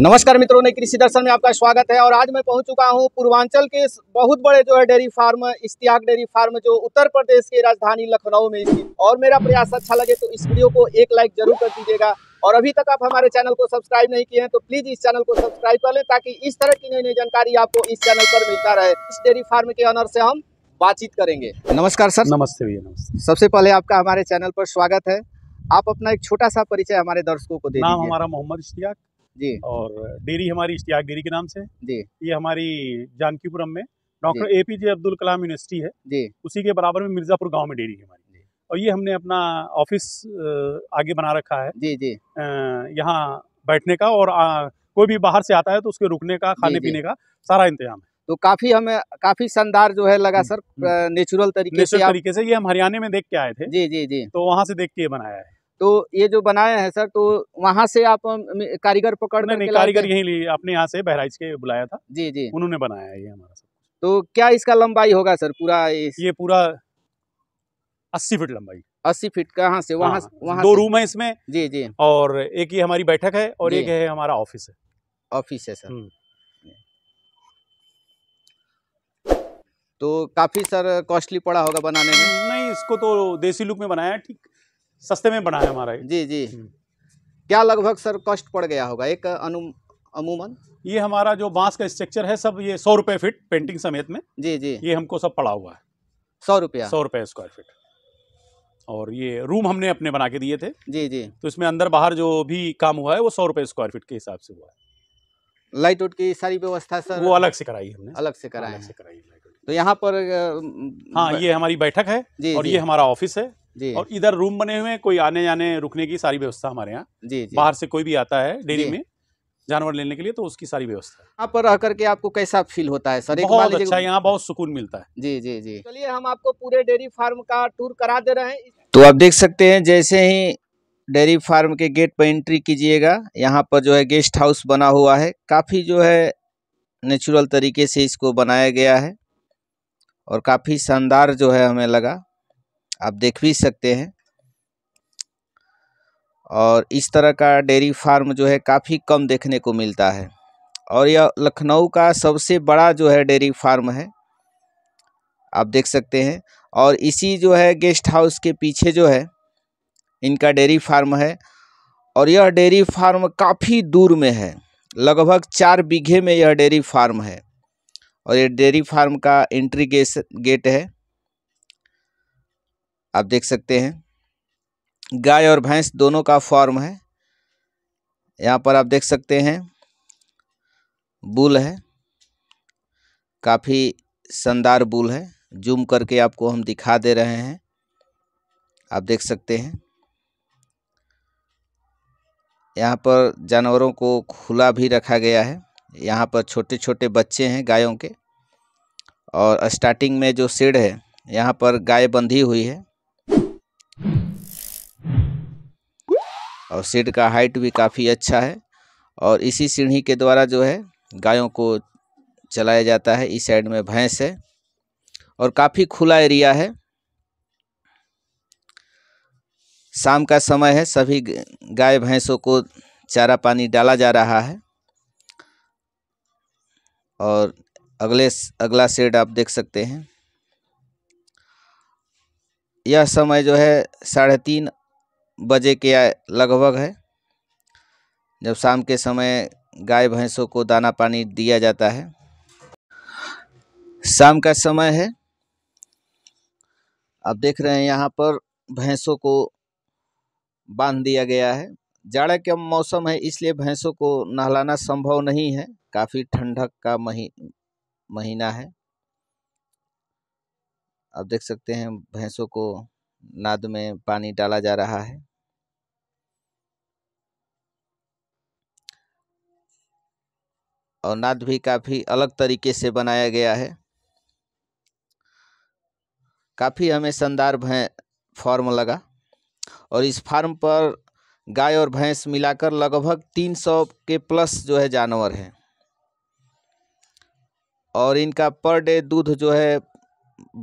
नमस्कार मित्रों ने कृषि दर्शन में आपका स्वागत है और आज मैं पहुंच चुका हूं पूर्वांचल के बहुत बड़े जो है dairy farm Ishtiyaq dairy farm जो उत्तर प्रदेश की राजधानी लखनऊ में स्थित और मेरा प्रयास अच्छा लगे तो इस वीडियो को एक लाइक जरूर कर दीजिएगा और अभी तक आप हमारे चैनल को सब्सक्राइब नहीं किए हैं तो प्लीज इस चैनल को सब्सक्राइब कर ले ताकि इस तरह की नई नई जानकारी आपको इस चैनल पर मिलता रहे इस डेयरी फार्म के ऑनर से हम बातचीत करेंगे नमस्कार सर नमस्ते भैया नमस्ते सबसे पहले आपका हमारे चैनल पर स्वागत है आप अपना एक छोटा सा परिचय हमारे दर्शकों को दे हमारा मोहम्मद इश्तियाक जी और डेयरी हमारी इश्तियाक डेरी के नाम से जी ये हमारी जानकीपुरम में doctor A P J Abdul Kalam university है जी उसी के बराबर में मिर्जापुर गाँव में डेरी है हमारी और ये हमने अपना ऑफिस आगे बना रखा है जी जी यहाँ बैठने का और आ, कोई भी बाहर से आता है तो उसके रुकने का खाने पीने का सारा इंतजाम है तो काफी हमें काफी शानदार जो है लगा हम्म, सर हम्म। नेचुरल तरीके नेचुरल तरीके से ये हम हरियाणा में देख के आए थे जी जी जी तो वहाँ से देख के बनाया है तो ये जो बनाया है सर तो वहाँ से आप कारीगर पकड़ नहीं, नहीं कारीगर यही लिए आपने यहाँ से बहराइच के बुलाया था जी जी उन्होंने बनाया ये हमारा सर तो क्या इसका लंबाई होगा सर पूरा इस... ये पूरा अस्सी फीट लंबाई अस्सी फीट कहाँ से वहाँ हाँ, वहाँ दो रूम है इसमें जी जी और एक ये हमारी बैठक है और एक है हमारा ऑफिस है ऑफिस है सर हम्म। तो काफी सर कॉस्टली पड़ा होगा बनाने में नहीं इसको तो देसी लुक में बनाया ठीक सस्ते में बना है हमारा जी जी हम्म। क्या लगभग सर कॉस्ट पड़ गया होगा एक अनु अमूमन ये हमारा जो बांस का स्ट्रक्चर है सब ये सौ रुपये फिट पेंटिंग समेत में जी जी ये हमको सब पड़ा हुआ है सौ रुपया सौ रुपये स्क्वायर फिट और ये रूम हमने अपने बना के दिए थे जी जी तो इसमें अंदर बाहर जो भी काम हुआ है वो सौ रुपये स्क्वायर फिट के हिसाब से हुआ है लाइट उट की सारी व्यवस्था सर वो अलग से कराई हमने अलग से कराई अलग से कराई तो यहाँ पर हाँ ये हमारी बैठक है जी, और जी. ये हमारा ऑफिस है जी और इधर रूम बने हुए हैं कोई आने जाने रुकने की सारी व्यवस्था हमारे यहाँ जी, जी बाहर से कोई भी आता है डेयरी में जानवर लेने के लिए तो उसकी सारी व्यवस्था यहाँ पर रह करके आपको कैसा फील होता है सर बहुत अच्छा यहाँ बहुत सुकून मिलता है जी जी जी चलिए हम आपको पूरे डेयरी फार्म का टूर करा दे रहे हैं तो आप देख सकते हैं जैसे ही डेयरी फार्म के गेट पर एंट्री कीजिएगा यहाँ पर जो है गेस्ट हाउस बना हुआ है काफ़ी जो है नेचुरल तरीके से इसको बनाया गया है और काफ़ी शानदार जो है हमें लगा आप देख भी सकते हैं और इस तरह का डेयरी फार्म जो है काफ़ी कम देखने को मिलता है और यह लखनऊ का सबसे बड़ा जो है डेयरी फार्म है आप देख सकते हैं और इसी जो है गेस्ट हाउस के पीछे जो है इनका डेयरी फार्म है और यह डेयरी फार्म काफ़ी दूर में है लगभग चार बीघे में यह डेयरी फार्म है और यह डेयरी फार्म का एंट्री गेट है आप देख सकते हैं गाय और भैंस दोनों का फॉर्म है यहाँ पर आप देख सकते हैं बुल है काफ़ी शानदार बुल है जूम करके आपको हम दिखा दे रहे हैं आप देख सकते हैं यहाँ पर जानवरों को खुला भी रखा गया है यहाँ पर छोटे छोटे बच्चे हैं गायों के और स्टार्टिंग में जो शेड है यहाँ पर गाय बंधी हुई है और सीट का हाइट भी काफ़ी अच्छा है और इसी सीढ़ी के द्वारा जो है गायों को चलाया जाता है इस साइड में भैंस है और काफ़ी खुला एरिया है शाम का समय है सभी गाय भैंसों को चारा पानी डाला जा रहा है और अगले अगला शेड आप देख सकते हैं यह समय जो है साढ़े तीन बजे के लगभग है जब शाम के समय गाय भैंसों को दाना पानी दिया जाता है शाम का समय है आप देख रहे हैं यहाँ पर भैंसों को बांध दिया गया है जाड़ा का मौसम है इसलिए भैंसों को नहलाना संभव नहीं है काफ़ी ठंडक का मही महीना है आप देख सकते हैं भैंसों को नाद में पानी डाला जा रहा है और नाद भी काफ़ी अलग तरीके से बनाया गया है काफ़ी हमें शानदार भैं फॉर्म लगा और इस फार्म पर गाय और भैंस मिलाकर लगभग तीन सौ के प्लस जो है जानवर हैं और इनका पर डे दूध जो है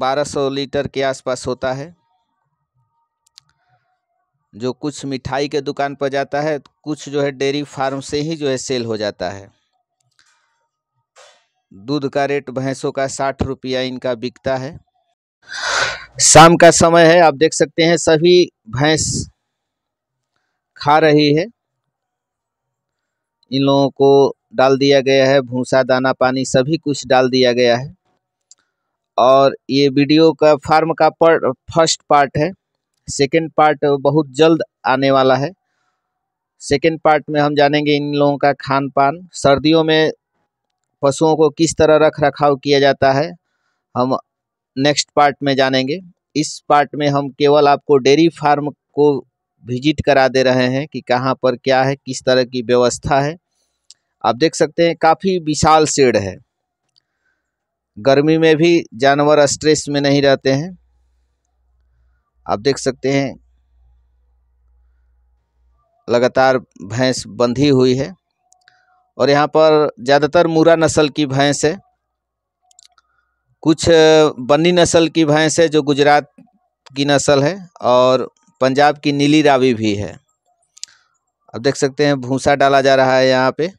बारह सौ लीटर के आसपास होता है जो कुछ मिठाई के दुकान पर जाता है कुछ जो है डेयरी फार्म से ही जो है सेल हो जाता है दूध का रेट भैंसों का साठ रुपया इनका बिकता है शाम का समय है आप देख सकते हैं सभी भैंस खा रही है इन लोगों को डाल दिया गया है भूसा दाना पानी सभी कुछ डाल दिया गया है और ये वीडियो का फार्म का पर फर्स्ट पार्ट है सेकंड पार्ट बहुत जल्द आने वाला है सेकंड पार्ट में हम जानेंगे इन लोगों का खान पान सर्दियों में पशुओं को किस तरह रख रखाव किया जाता है हम नेक्स्ट पार्ट में जानेंगे इस पार्ट में हम केवल आपको डेयरी फार्म को विजिट करा दे रहे हैं कि कहाँ पर क्या है किस तरह की व्यवस्था है आप देख सकते हैं काफ़ी विशाल शेड है गर्मी में भी जानवर स्ट्रेस में नहीं रहते हैं आप देख सकते हैं लगातार भैंस बंधी हुई है और यहाँ पर ज़्यादातर मूरा नस्ल की भैंस है कुछ बन्नी नस्ल की भैंस है जो गुजरात की नस्ल है और पंजाब की नीली रावी भी है अब देख सकते हैं भूसा डाला जा रहा है यहाँ पे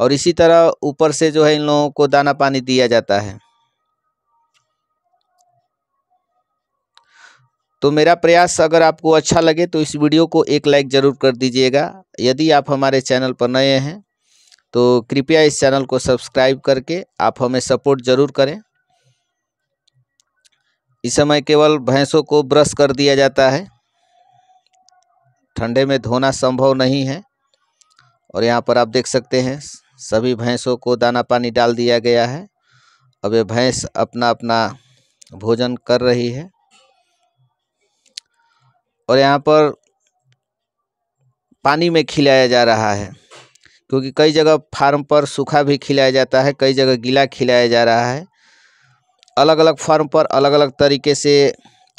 और इसी तरह ऊपर से जो है इन लोगों को दाना पानी दिया जाता है तो मेरा प्रयास अगर आपको अच्छा लगे तो इस वीडियो को एक लाइक ज़रूर कर दीजिएगा यदि आप हमारे चैनल पर नए हैं तो कृपया इस चैनल को सब्सक्राइब करके आप हमें सपोर्ट ज़रूर करें इस समय केवल भैंसों को ब्रश कर दिया जाता है ठंडे में धोना संभव नहीं है और यहाँ पर आप देख सकते हैं सभी भैंसों को दाना पानी डाल दिया गया है अब ये भैंस अपना अपना भोजन कर रही है और यहाँ पर पानी में खिलाया जा रहा है क्योंकि कई जगह फार्म पर सूखा भी खिलाया जाता है कई जगह गीला खिलाया जा रहा है अलग अलग फार्म पर अलग अलग तरीके से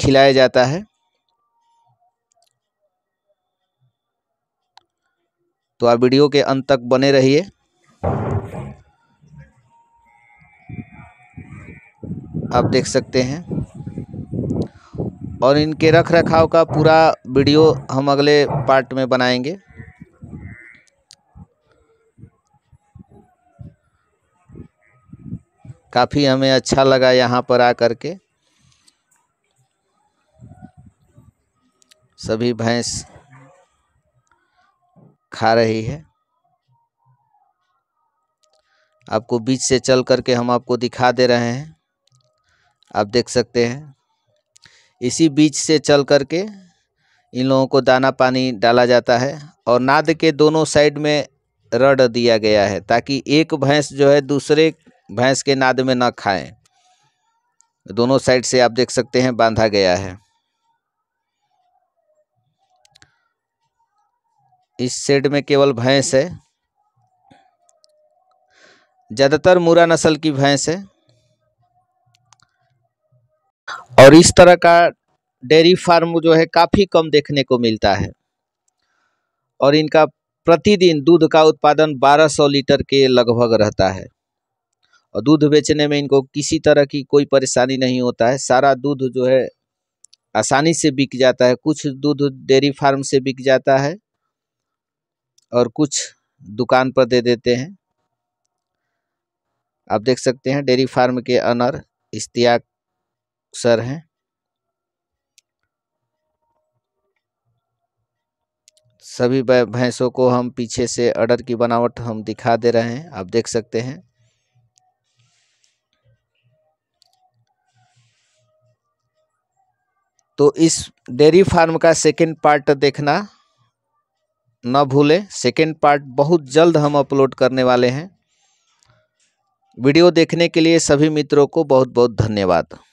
खिलाया जाता है तो आप वीडियो के अंत तक बने रहिए आप देख सकते हैं और इनके रख रखाव का पूरा वीडियो हम अगले पार्ट में बनाएंगे काफ़ी हमें अच्छा लगा यहाँ पर आ कर के सभी भैंस खा रही है आपको बीच से चल करके हम आपको दिखा दे रहे हैं आप देख सकते हैं इसी बीच से चल करके इन लोगों को दाना पानी डाला जाता है और नाद के दोनों साइड में रड दिया गया है ताकि एक भैंस जो है दूसरे भैंस के नाद में ना खाएं दोनों साइड से आप देख सकते हैं बांधा गया है इस सेड में केवल भैंस है ज़्यादातर मुरा नस्ल की भैंस है और इस तरह का डेयरी फार्म जो है काफ़ी कम देखने को मिलता है और इनका प्रतिदिन दूध का उत्पादन 1200 लीटर के लगभग रहता है और दूध बेचने में इनको किसी तरह की कोई परेशानी नहीं होता है सारा दूध जो है आसानी से बिक जाता है कुछ दूध डेयरी फार्म से बिक जाता है और कुछ दुकान पर दे देते हैं आप देख सकते हैं डेयरी फार्म के अनर इश्तियाक सर हैं सभी भैंसों को हम पीछे से अडर की बनावट हम दिखा दे रहे हैं आप देख सकते हैं तो इस डेयरी फार्म का सेकेंड पार्ट देखना न भूलें सेकेंड पार्ट बहुत जल्द हम अपलोड करने वाले हैं वीडियो देखने के लिए सभी मित्रों को बहुत बहुत धन्यवाद